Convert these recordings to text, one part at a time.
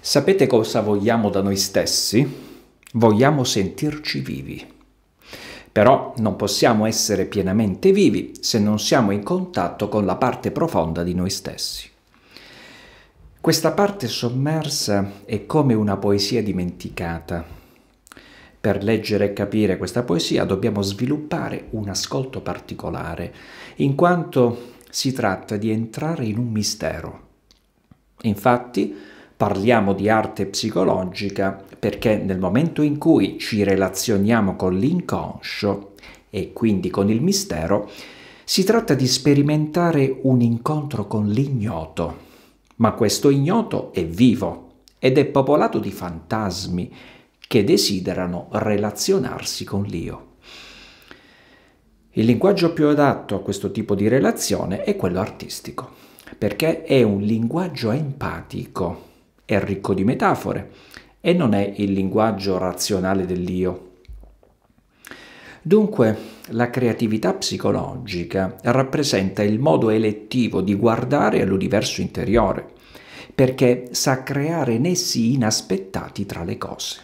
Sapete cosa vogliamo da noi stessi? Vogliamo sentirci vivi. Però non possiamo essere pienamente vivi se non siamo in contatto con la parte profonda di noi stessi. Questa parte sommersa è come una poesia dimenticata. Per leggere e capire questa poesia dobbiamo sviluppare un ascolto particolare, in quanto si tratta di entrare in un mistero. Infatti, Parliamo di arte psicologica perché nel momento in cui ci relazioniamo con l'inconscio e quindi con il mistero, si tratta di sperimentare un incontro con l'ignoto, ma questo ignoto è vivo ed è popolato di fantasmi che desiderano relazionarsi con l'io. Il linguaggio più adatto a questo tipo di relazione è quello artistico, perché è un linguaggio empatico, è ricco di metafore e non è il linguaggio razionale dell'io. Dunque, la creatività psicologica rappresenta il modo elettivo di guardare all'universo interiore, perché sa creare nessi inaspettati tra le cose.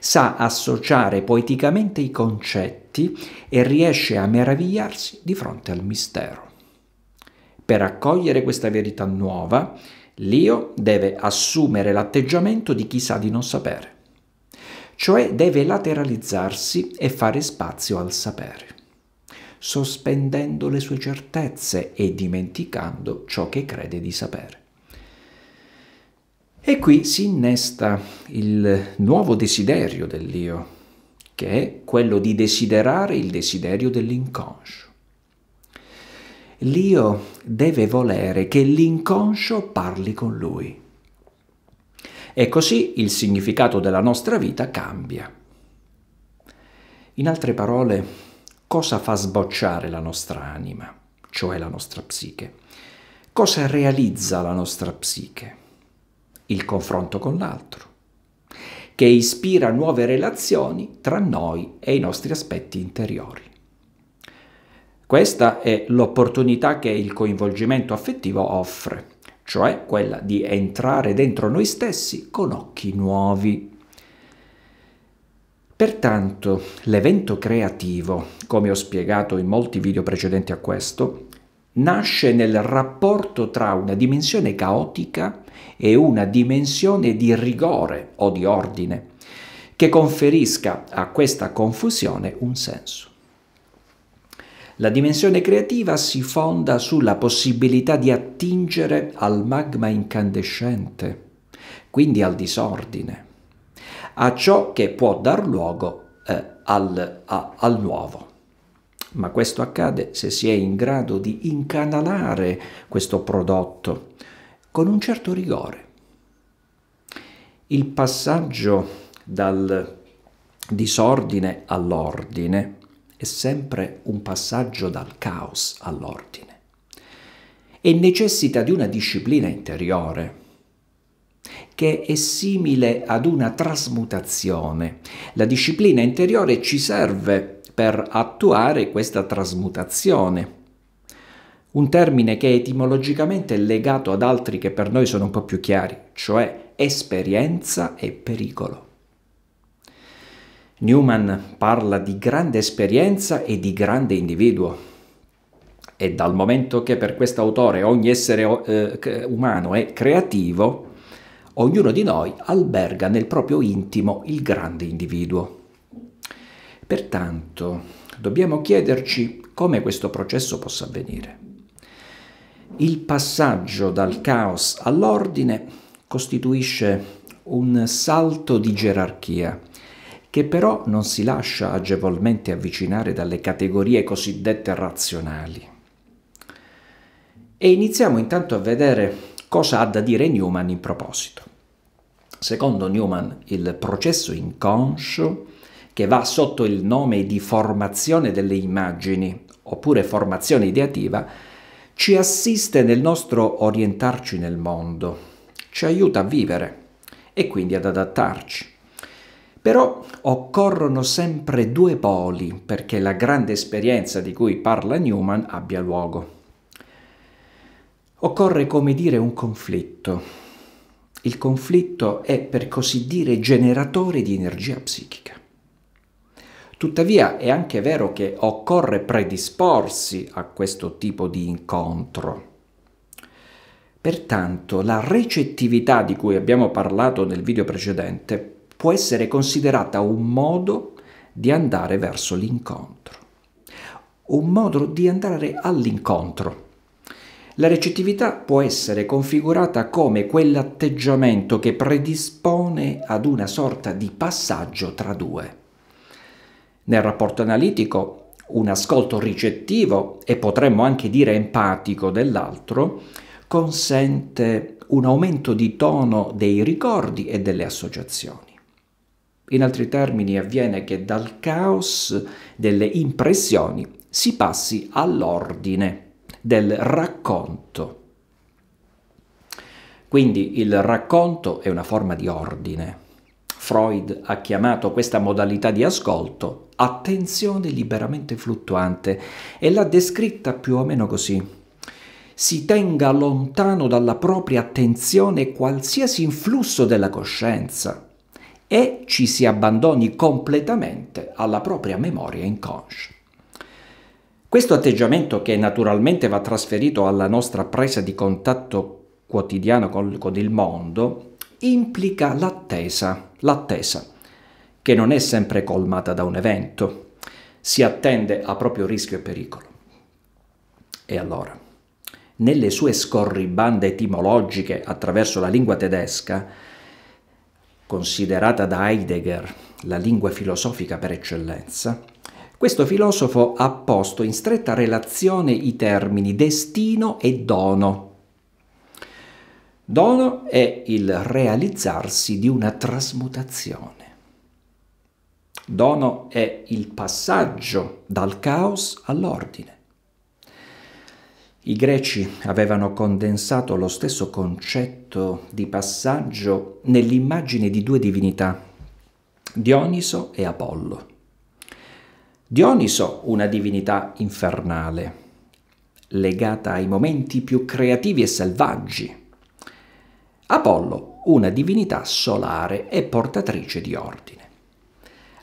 Sa associare poeticamente i concetti e riesce a meravigliarsi di fronte al mistero. Per accogliere questa verità nuova, L'io deve assumere l'atteggiamento di chi sa di non sapere, cioè deve lateralizzarsi e fare spazio al sapere, sospendendo le sue certezze e dimenticando ciò che crede di sapere. E qui si innesta il nuovo desiderio dell'io, che è quello di desiderare il desiderio dell'inconscio l'io deve volere che l'inconscio parli con lui. E così il significato della nostra vita cambia. In altre parole, cosa fa sbocciare la nostra anima, cioè la nostra psiche? Cosa realizza la nostra psiche? Il confronto con l'altro, che ispira nuove relazioni tra noi e i nostri aspetti interiori. Questa è l'opportunità che il coinvolgimento affettivo offre, cioè quella di entrare dentro noi stessi con occhi nuovi. Pertanto, l'evento creativo, come ho spiegato in molti video precedenti a questo, nasce nel rapporto tra una dimensione caotica e una dimensione di rigore o di ordine, che conferisca a questa confusione un senso. La dimensione creativa si fonda sulla possibilità di attingere al magma incandescente, quindi al disordine, a ciò che può dar luogo eh, al, a, al nuovo. Ma questo accade se si è in grado di incanalare questo prodotto con un certo rigore. Il passaggio dal disordine all'ordine è sempre un passaggio dal caos all'ordine e necessita di una disciplina interiore che è simile ad una trasmutazione. La disciplina interiore ci serve per attuare questa trasmutazione. Un termine che è etimologicamente è legato ad altri che per noi sono un po' più chiari, cioè esperienza e pericolo. Newman parla di grande esperienza e di grande individuo. E dal momento che per questo autore ogni essere eh, umano è creativo, ognuno di noi alberga nel proprio intimo il grande individuo. Pertanto dobbiamo chiederci come questo processo possa avvenire. Il passaggio dal caos all'ordine costituisce un salto di gerarchia che però non si lascia agevolmente avvicinare dalle categorie cosiddette razionali. E iniziamo intanto a vedere cosa ha da dire Newman in proposito. Secondo Newman, il processo inconscio, che va sotto il nome di formazione delle immagini, oppure formazione ideativa, ci assiste nel nostro orientarci nel mondo, ci aiuta a vivere e quindi ad adattarci. Però occorrono sempre due poli perché la grande esperienza di cui parla Newman abbia luogo. Occorre come dire un conflitto. Il conflitto è per così dire generatore di energia psichica. Tuttavia è anche vero che occorre predisporsi a questo tipo di incontro. Pertanto la recettività di cui abbiamo parlato nel video precedente può essere considerata un modo di andare verso l'incontro, un modo di andare all'incontro. La recettività può essere configurata come quell'atteggiamento che predispone ad una sorta di passaggio tra due. Nel rapporto analitico un ascolto ricettivo e potremmo anche dire empatico dell'altro, consente un aumento di tono dei ricordi e delle associazioni. In altri termini avviene che dal caos delle impressioni si passi all'ordine del racconto. Quindi il racconto è una forma di ordine. Freud ha chiamato questa modalità di ascolto attenzione liberamente fluttuante e l'ha descritta più o meno così. Si tenga lontano dalla propria attenzione qualsiasi influsso della coscienza, e ci si abbandoni completamente alla propria memoria inconscia. Questo atteggiamento che naturalmente va trasferito alla nostra presa di contatto quotidiano col, con il mondo implica l'attesa, l'attesa che non è sempre colmata da un evento, si attende a proprio rischio e pericolo. E allora, nelle sue scorribande etimologiche attraverso la lingua tedesca, considerata da Heidegger la lingua filosofica per eccellenza, questo filosofo ha posto in stretta relazione i termini destino e dono. Dono è il realizzarsi di una trasmutazione. Dono è il passaggio dal caos all'ordine. I greci avevano condensato lo stesso concetto di passaggio nell'immagine di due divinità, Dioniso e Apollo. Dioniso, una divinità infernale, legata ai momenti più creativi e selvaggi. Apollo, una divinità solare e portatrice di ordine.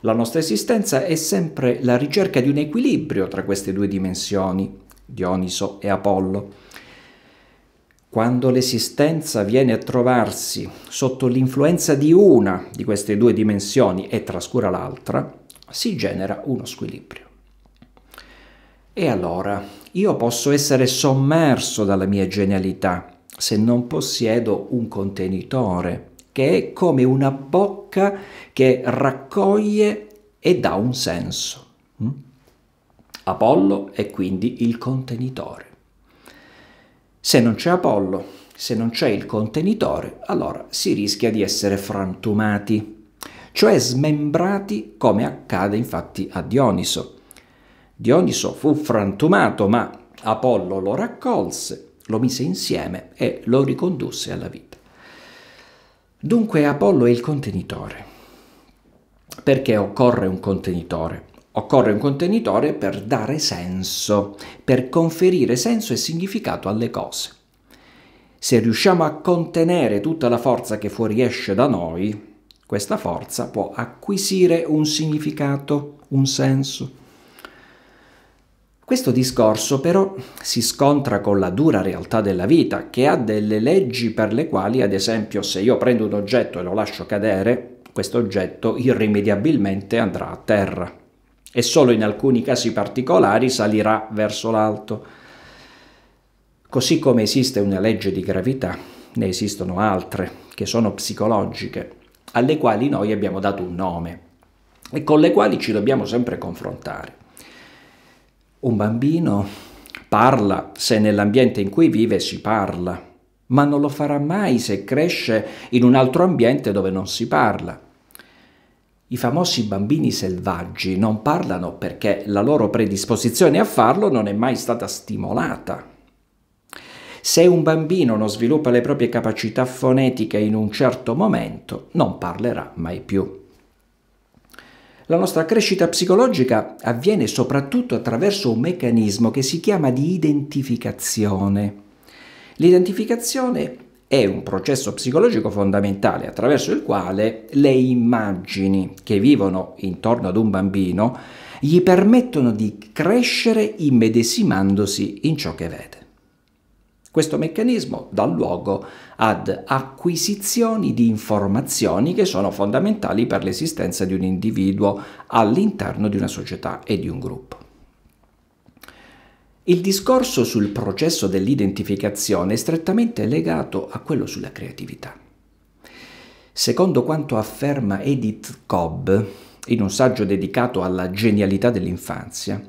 La nostra esistenza è sempre la ricerca di un equilibrio tra queste due dimensioni, Dioniso e Apollo. Quando l'esistenza viene a trovarsi sotto l'influenza di una di queste due dimensioni e trascura l'altra, si genera uno squilibrio. E allora io posso essere sommerso dalla mia genialità se non possiedo un contenitore che è come una bocca che raccoglie e dà un senso. Mm? Apollo è quindi il contenitore. Se non c'è Apollo, se non c'è il contenitore, allora si rischia di essere frantumati, cioè smembrati come accade infatti a Dioniso. Dioniso fu frantumato, ma Apollo lo raccolse, lo mise insieme e lo ricondusse alla vita. Dunque Apollo è il contenitore. Perché occorre un contenitore? Occorre un contenitore per dare senso, per conferire senso e significato alle cose. Se riusciamo a contenere tutta la forza che fuoriesce da noi, questa forza può acquisire un significato, un senso. Questo discorso però si scontra con la dura realtà della vita, che ha delle leggi per le quali, ad esempio, se io prendo un oggetto e lo lascio cadere, questo oggetto irrimediabilmente andrà a terra e solo in alcuni casi particolari salirà verso l'alto. Così come esiste una legge di gravità, ne esistono altre che sono psicologiche, alle quali noi abbiamo dato un nome e con le quali ci dobbiamo sempre confrontare. Un bambino parla se nell'ambiente in cui vive si parla, ma non lo farà mai se cresce in un altro ambiente dove non si parla. I famosi bambini selvaggi non parlano perché la loro predisposizione a farlo non è mai stata stimolata. Se un bambino non sviluppa le proprie capacità fonetiche in un certo momento, non parlerà mai più. La nostra crescita psicologica avviene soprattutto attraverso un meccanismo che si chiama di identificazione. L'identificazione è un processo psicologico fondamentale attraverso il quale le immagini che vivono intorno ad un bambino gli permettono di crescere immedesimandosi in ciò che vede. Questo meccanismo dà luogo ad acquisizioni di informazioni che sono fondamentali per l'esistenza di un individuo all'interno di una società e di un gruppo. Il discorso sul processo dell'identificazione è strettamente legato a quello sulla creatività. Secondo quanto afferma Edith Cobb in un saggio dedicato alla genialità dell'infanzia,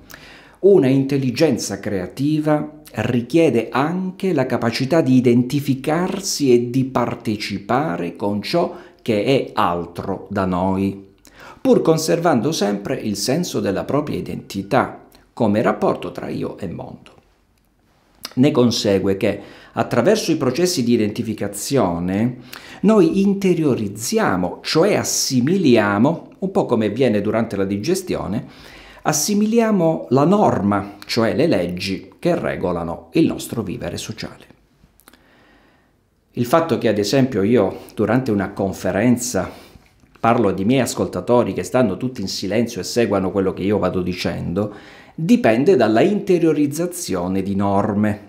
una intelligenza creativa richiede anche la capacità di identificarsi e di partecipare con ciò che è altro da noi, pur conservando sempre il senso della propria identità come rapporto tra io e mondo. Ne consegue che attraverso i processi di identificazione noi interiorizziamo, cioè assimiliamo, un po' come avviene durante la digestione, assimiliamo la norma, cioè le leggi che regolano il nostro vivere sociale. Il fatto che ad esempio io durante una conferenza parlo di miei ascoltatori che stanno tutti in silenzio e seguono quello che io vado dicendo, dipende dalla interiorizzazione di norme.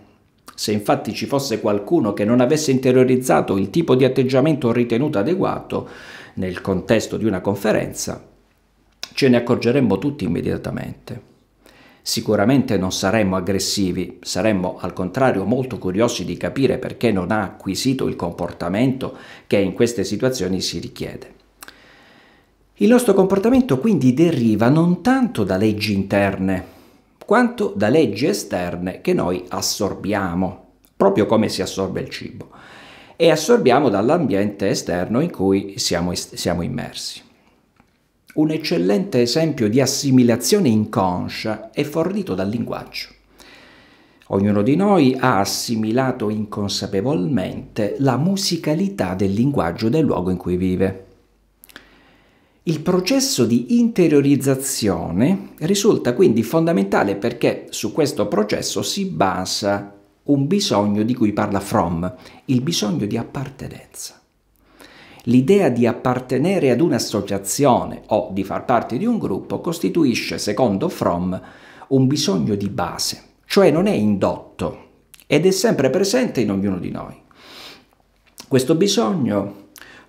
Se infatti ci fosse qualcuno che non avesse interiorizzato il tipo di atteggiamento ritenuto adeguato nel contesto di una conferenza, ce ne accorgeremmo tutti immediatamente. Sicuramente non saremmo aggressivi, saremmo al contrario molto curiosi di capire perché non ha acquisito il comportamento che in queste situazioni si richiede. Il nostro comportamento quindi deriva non tanto da leggi interne, quanto da leggi esterne che noi assorbiamo, proprio come si assorbe il cibo, e assorbiamo dall'ambiente esterno in cui siamo, siamo immersi. Un eccellente esempio di assimilazione inconscia è fornito dal linguaggio. Ognuno di noi ha assimilato inconsapevolmente la musicalità del linguaggio del luogo in cui vive. Il processo di interiorizzazione risulta quindi fondamentale perché su questo processo si basa un bisogno di cui parla Fromm, il bisogno di appartenenza. L'idea di appartenere ad un'associazione o di far parte di un gruppo costituisce, secondo Fromm, un bisogno di base, cioè non è indotto ed è sempre presente in ognuno di noi. Questo bisogno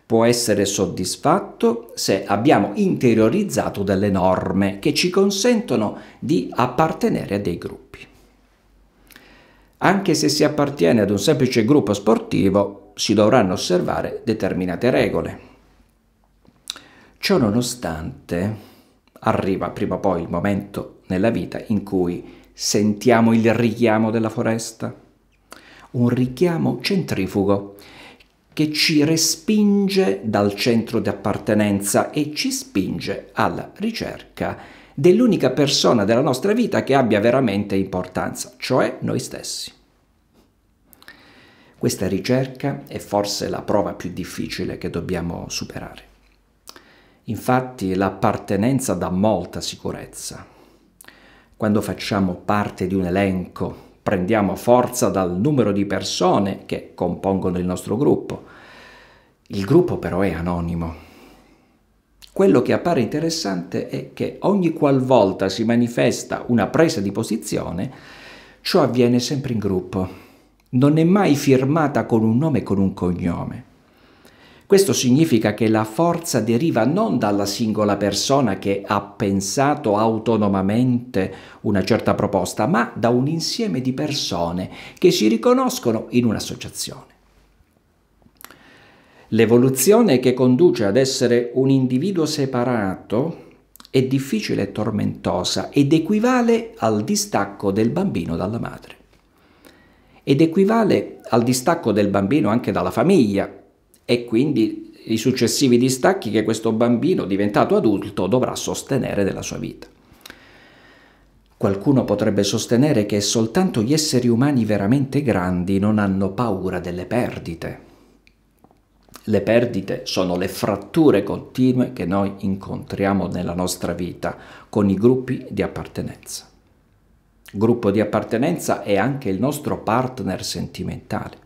può essere soddisfatto se abbiamo interiorizzato delle norme che ci consentono di appartenere a dei gruppi. Anche se si appartiene ad un semplice gruppo sportivo, si dovranno osservare determinate regole. Ciò nonostante, arriva prima o poi il momento nella vita in cui sentiamo il richiamo della foresta, un richiamo centrifugo che ci respinge dal centro di appartenenza e ci spinge alla ricerca dell'unica persona della nostra vita che abbia veramente importanza, cioè noi stessi. Questa ricerca è forse la prova più difficile che dobbiamo superare. Infatti l'appartenenza dà molta sicurezza. Quando facciamo parte di un elenco Prendiamo forza dal numero di persone che compongono il nostro gruppo. Il gruppo però è anonimo. Quello che appare interessante è che ogni qualvolta si manifesta una presa di posizione, ciò avviene sempre in gruppo. Non è mai firmata con un nome e con un cognome. Questo significa che la forza deriva non dalla singola persona che ha pensato autonomamente una certa proposta, ma da un insieme di persone che si riconoscono in un'associazione. L'evoluzione che conduce ad essere un individuo separato è difficile e tormentosa ed equivale al distacco del bambino dalla madre. Ed equivale al distacco del bambino anche dalla famiglia, e quindi i successivi distacchi che questo bambino diventato adulto dovrà sostenere della sua vita. Qualcuno potrebbe sostenere che soltanto gli esseri umani veramente grandi non hanno paura delle perdite. Le perdite sono le fratture continue che noi incontriamo nella nostra vita con i gruppi di appartenenza. Gruppo di appartenenza è anche il nostro partner sentimentale.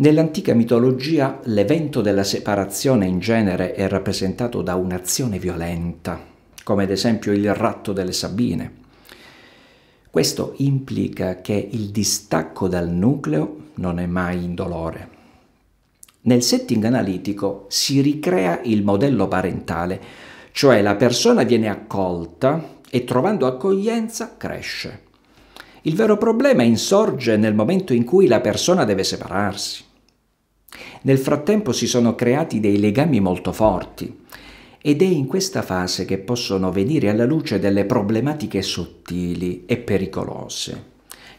Nell'antica mitologia l'evento della separazione in genere è rappresentato da un'azione violenta, come ad esempio il ratto delle Sabine. Questo implica che il distacco dal nucleo non è mai indolore. Nel setting analitico si ricrea il modello parentale, cioè la persona viene accolta e trovando accoglienza cresce. Il vero problema insorge nel momento in cui la persona deve separarsi. Nel frattempo si sono creati dei legami molto forti ed è in questa fase che possono venire alla luce delle problematiche sottili e pericolose,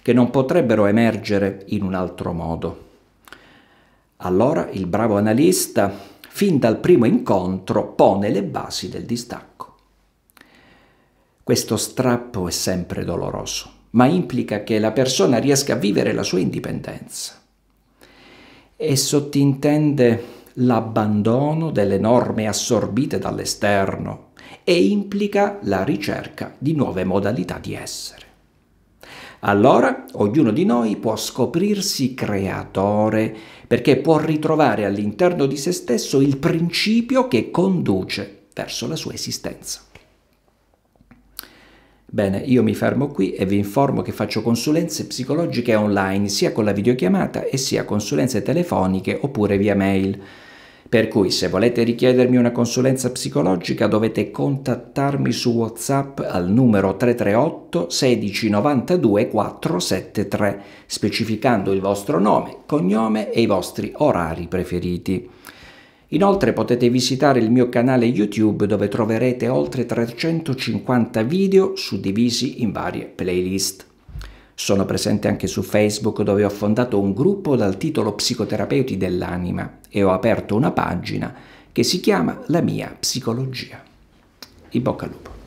che non potrebbero emergere in un altro modo. Allora il bravo analista, fin dal primo incontro, pone le basi del distacco. Questo strappo è sempre doloroso, ma implica che la persona riesca a vivere la sua indipendenza e sottintende l'abbandono delle norme assorbite dall'esterno e implica la ricerca di nuove modalità di essere. Allora ognuno di noi può scoprirsi creatore perché può ritrovare all'interno di se stesso il principio che conduce verso la sua esistenza. Bene, io mi fermo qui e vi informo che faccio consulenze psicologiche online sia con la videochiamata e sia consulenze telefoniche oppure via mail. Per cui se volete richiedermi una consulenza psicologica dovete contattarmi su WhatsApp al numero 338 16 92 473 specificando il vostro nome, cognome e i vostri orari preferiti. Inoltre potete visitare il mio canale YouTube dove troverete oltre 350 video suddivisi in varie playlist. Sono presente anche su Facebook dove ho fondato un gruppo dal titolo Psicoterapeuti dell'anima e ho aperto una pagina che si chiama La mia psicologia. In bocca al lupo.